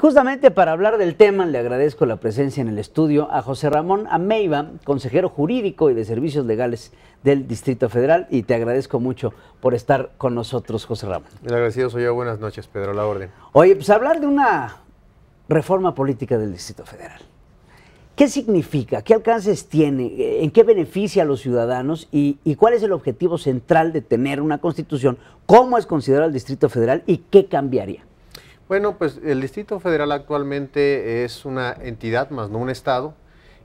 Justamente para hablar del tema, le agradezco la presencia en el estudio a José Ramón Ameiva, consejero jurídico y de servicios legales del Distrito Federal, y te agradezco mucho por estar con nosotros, José Ramón. El agradecido soy yo. Buenas noches, Pedro, la orden. Oye, pues hablar de una reforma política del Distrito Federal. ¿Qué significa? ¿Qué alcances tiene? ¿En qué beneficia a los ciudadanos? ¿Y, ¿Y, cuál es el objetivo central de tener una constitución? ¿Cómo es considerado el Distrito Federal y qué cambiaría? Bueno, pues el Distrito Federal actualmente es una entidad más, no un Estado,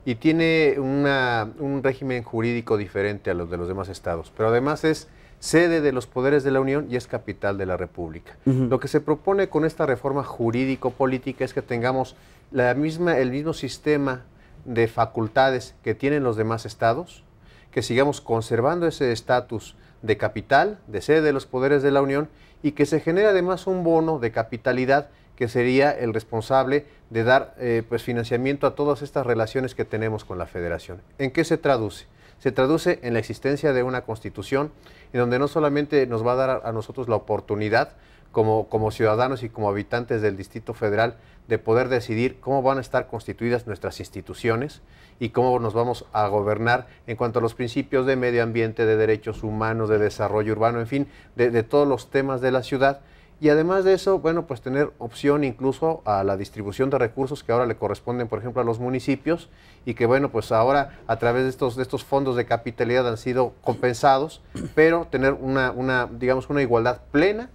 y tiene un régimen jurídico diferente a los de los demás estados, pero además es sede de los poderes de la Unión y es capital de la República. Lo que se propone con esta reforma jurídico-política es que tengamos la misma, el mismo sistema de facultades que tienen los demás estados, que sigamos conservando ese estatus de capital, de sede de los poderes de la Unión y que se genera además un bono de capitalidad que sería el responsable de dar eh, pues financiamiento a todas estas relaciones que tenemos con la federación. ¿En qué se traduce? Se traduce en la existencia de una constitución en donde no solamente nos va a dar a nosotros la oportunidad como, como ciudadanos y como habitantes del Distrito Federal de poder decidir cómo van a estar constituidas nuestras instituciones y cómo nos vamos a gobernar en cuanto a los principios de medio ambiente, de derechos humanos, de desarrollo urbano, en fin, de, todos los temas de la ciudad. Y además de eso, bueno, pues tener opción incluso a la distribución de recursos que ahora le corresponden, por ejemplo, a los municipios y que, bueno, pues ahora a través de estos, de estos fondos de capitalidad han sido compensados, pero tener una, una digamos, una igualdad plena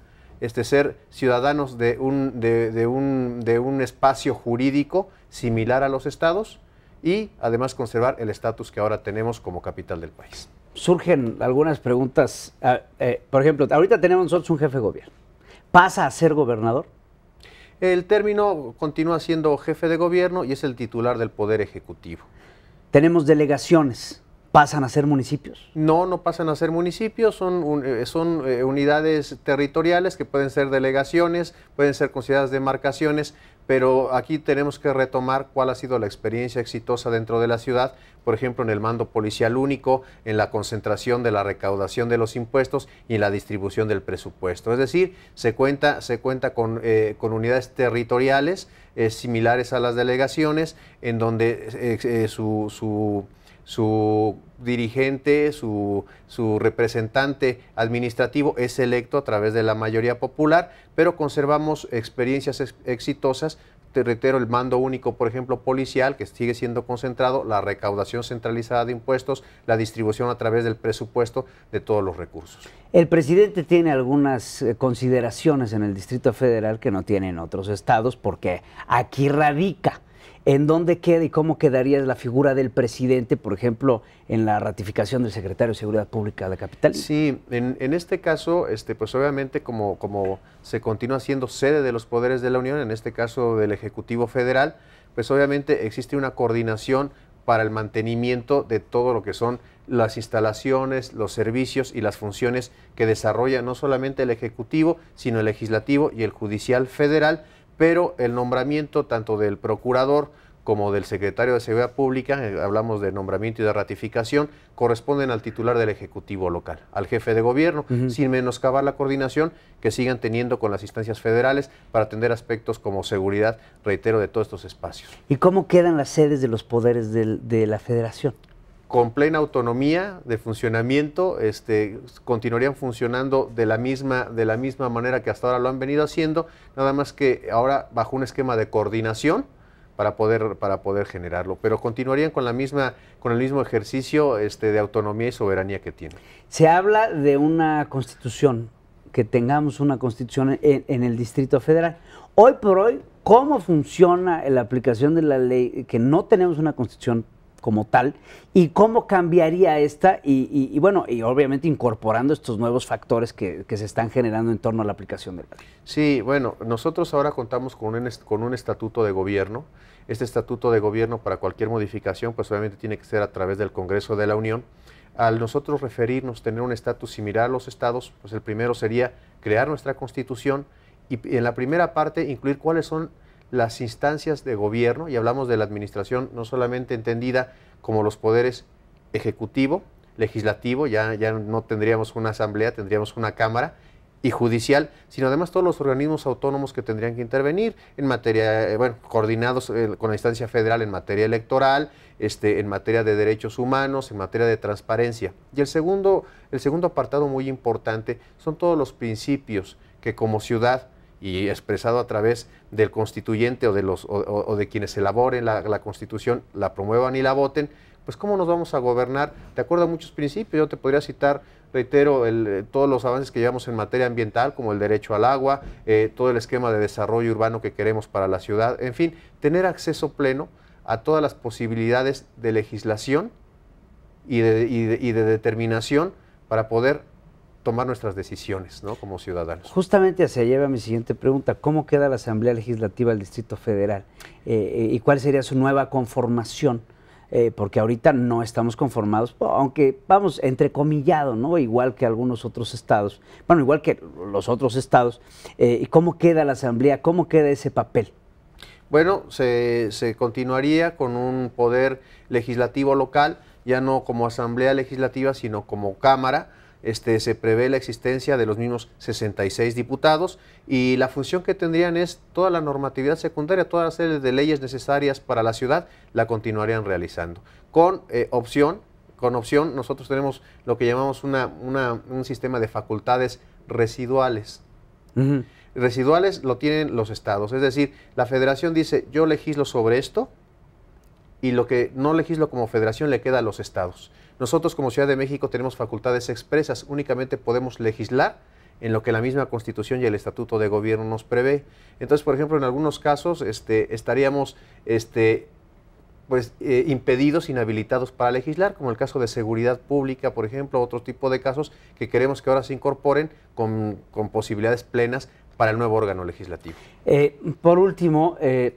este, ser ciudadanos de un, espacio jurídico similar a los estados y además conservar el estatus que ahora tenemos como capital del país. Surgen algunas preguntas. Ah, eh, por ejemplo, ahorita tenemos nosotros un jefe de gobierno. ¿Pasa a ser gobernador? El término continúa siendo jefe de gobierno y es el titular del Poder Ejecutivo. Tenemos delegaciones pasan a ser municipios? No, no pasan a ser municipios, son, eh, son eh, unidades territoriales que pueden ser delegaciones, pueden ser consideradas demarcaciones, pero aquí tenemos que retomar cuál ha sido la experiencia exitosa dentro de la ciudad, por ejemplo, en el mando policial único, en la concentración de la recaudación de los impuestos y en la distribución del presupuesto. Es decir, se cuenta, se cuenta con, eh, unidades territoriales similares a las delegaciones, en donde su, su su dirigente, su, representante administrativo es electo a través de la mayoría popular, pero conservamos experiencias exitosas. Te reitero, el mando único, por ejemplo, policial, que sigue siendo concentrado, la recaudación centralizada de impuestos, la distribución a través del presupuesto de todos los recursos. El presidente tiene algunas eh, consideraciones en el Distrito Federal que no tienen otros estados, porque aquí radica ¿en dónde queda y cómo quedaría la figura del presidente, por ejemplo, en la ratificación del secretario de Seguridad Pública de la capital? Sí, en, este caso, este, pues obviamente como, como se continúa siendo sede de los poderes de la Unión, en este caso del Ejecutivo Federal, pues obviamente existe una coordinación para el mantenimiento de todo lo que son las instalaciones, los servicios y las funciones que desarrolla no solamente el Ejecutivo, sino el Legislativo y el Judicial Federal, pero el nombramiento tanto del procurador como del secretario de Seguridad Pública, eh, hablamos de nombramiento y de ratificación, corresponden al titular del Ejecutivo local, al jefe de gobierno, sin menoscabar la coordinación que sigan teniendo con las instancias federales para atender aspectos como seguridad, reitero, de todos estos espacios. ¿Y cómo quedan las sedes de los poderes de la federación? con plena autonomía de funcionamiento, este, continuarían funcionando de la, misma, de la misma manera que hasta ahora lo han venido haciendo, nada más que ahora bajo un esquema de coordinación para poder, para poder generarlo, pero continuarían con, la misma, con el mismo ejercicio este, de autonomía y soberanía que tienen. Se habla de una constitución, que tengamos una constitución en, en el Distrito Federal. Hoy por hoy, ¿cómo funciona la aplicación de la ley que no tenemos una constitución como tal y cómo cambiaría esta y, bueno, y obviamente incorporando estos nuevos factores que, se están generando en torno a la aplicación del la Sí, bueno, nosotros ahora contamos con un, con un estatuto de gobierno. Este estatuto de gobierno para cualquier modificación pues obviamente tiene que ser a través del Congreso de la Unión al nosotros referirnos, tener un estatus similar a los estados, pues el primero sería crear nuestra constitución y en la primera parte incluir cuáles son las instancias de gobierno, y hablamos de la administración no solamente entendida como los poderes ejecutivo, legislativo, ya, ya no tendríamos una asamblea, tendríamos una cámara, y judicial, sino además todos los organismos autónomos que tendrían que intervenir en materia, eh, bueno, coordinados eh, con la instancia federal en materia electoral, este, en materia de derechos humanos, en materia de transparencia. Y el segundo, el segundo apartado muy importante son todos los principios que como ciudad y expresado a través del constituyente o de, los, o, de quienes elaboren la, constitución, la promuevan y la voten, pues cómo nos vamos a gobernar de acuerdo a muchos principios. Yo te podría citar, reitero, eh, todos los avances que llevamos en materia ambiental, como el derecho al agua, eh, todo el esquema de desarrollo urbano que queremos para la ciudad, en fin, tener acceso pleno a todas las posibilidades de legislación y de determinación para poder tomar nuestras decisiones ¿no? como ciudadanos. Justamente se lleva mi siguiente pregunta, ¿cómo queda la Asamblea Legislativa del Distrito Federal eh, eh, y cuál sería su nueva conformación? Eh, porque ahorita no estamos conformados, aunque vamos, entrecomillado, ¿no? Igual que algunos otros estados, bueno, igual que los otros estados, ¿y cómo queda la Asamblea? ¿Cómo queda ese papel? Bueno, se continuaría con un poder legislativo local, ya no como Asamblea Legislativa, sino como Cámara, este, se prevé la existencia de los mismos 66 diputados y la función que tendrían es toda la normatividad secundaria, todas las serie de leyes necesarias para la ciudad, la continuarían realizando. Con eh, opción, con opción, nosotros tenemos lo que llamamos un sistema de facultades residuales. Residuales lo tienen los estados, es decir, la federación dice, yo legislo sobre esto, y lo que no legislo como federación le queda a los estados. Nosotros como Ciudad de México tenemos facultades expresas, únicamente podemos legislar en lo que la misma Constitución y el Estatuto de Gobierno nos prevé. Entonces, por ejemplo, en algunos casos este, estaríamos este, pues, eh, impedidos, inhabilitados para legislar, como el caso de seguridad pública, por ejemplo, otro tipo de casos que queremos que ahora se incorporen con, posibilidades plenas para el nuevo órgano legislativo. Eh, por último, eh,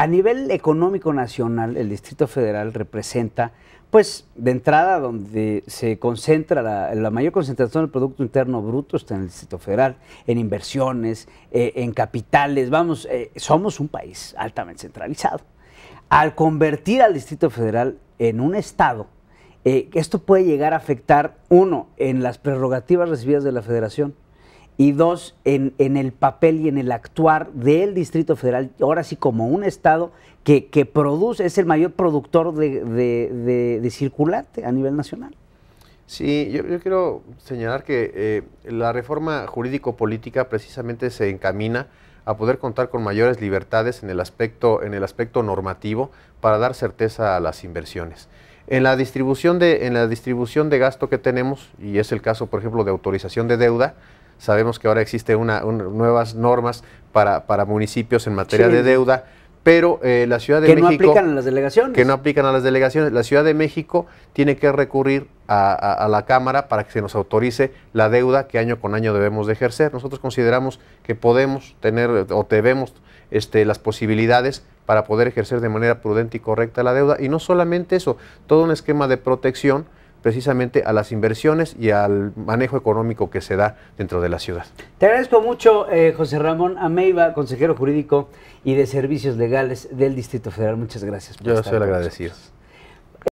a nivel económico nacional, el Distrito Federal representa, pues, de entrada, donde se concentra la, mayor concentración del Producto Interno Bruto está en el Distrito Federal, en inversiones, eh, en capitales. Vamos, eh, somos un país altamente centralizado. Al convertir al Distrito Federal en un Estado, eh, esto puede llegar a afectar, uno, en las prerrogativas recibidas de la Federación y dos, en, el papel y en el actuar del Distrito Federal, ahora sí como un Estado que, produce, es el mayor productor de, de, circulante a nivel nacional. Sí, yo, quiero señalar que eh, la reforma jurídico-política precisamente se encamina a poder contar con mayores libertades en el aspecto, en el aspecto normativo para dar certeza a las inversiones. En la, distribución de, en la distribución de gasto que tenemos, y es el caso, por ejemplo, de autorización de deuda, Sabemos que ahora existen una, nuevas normas para, para, municipios en materia de deuda, pero eh, la Ciudad de México... Que no aplican a las delegaciones. Que no aplican a las delegaciones. La Ciudad de México tiene que recurrir a, la Cámara para que se nos autorice la deuda que año con año debemos de ejercer. Nosotros consideramos que podemos tener o debemos este, las posibilidades para poder ejercer de manera prudente y correcta la deuda. Y no solamente eso, todo un esquema de protección precisamente a las inversiones y al manejo económico que se da dentro de la ciudad. Te agradezco mucho, eh, José Ramón Ameiva, consejero jurídico y de servicios legales del Distrito Federal. Muchas gracias. Por Yo soy el agradecido.